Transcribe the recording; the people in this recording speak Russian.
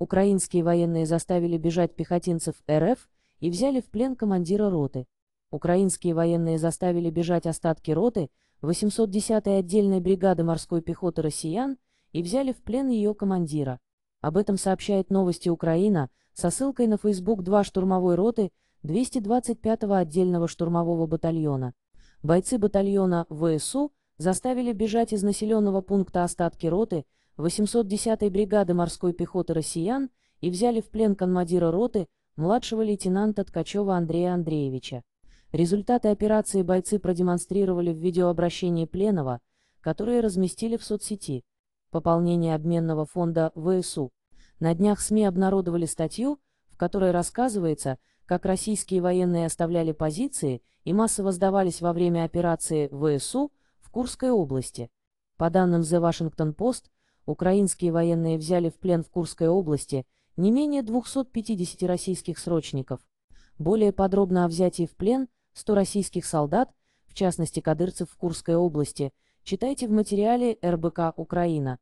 Украинские военные заставили бежать пехотинцев РФ и взяли в плен командира роты. Украинские военные заставили бежать остатки роты 810-й отдельной бригады морской пехоты россиян и взяли в плен ее командира. Об этом сообщает новости Украина со ссылкой на Facebook 2 штурмовой роты 225-го отдельного штурмового батальона. Бойцы батальона ВСУ заставили бежать из населенного пункта остатки роты 810-й бригады морской пехоты россиян и взяли в плен командира роты, младшего лейтенанта Ткачева Андрея Андреевича. Результаты операции бойцы продемонстрировали в видеообращении пленного, которые разместили в соцсети. Пополнение обменного фонда ВСУ. На днях СМИ обнародовали статью, в которой рассказывается, как российские военные оставляли позиции и массово сдавались во время операции ВСУ в Курской области. По данным The Washington Post, украинские военные взяли в плен в Курской области не менее 250 российских срочников. Более подробно о взятии в плен 100 российских солдат, в частности кадырцев в Курской области, читайте в материале РБК «Украина».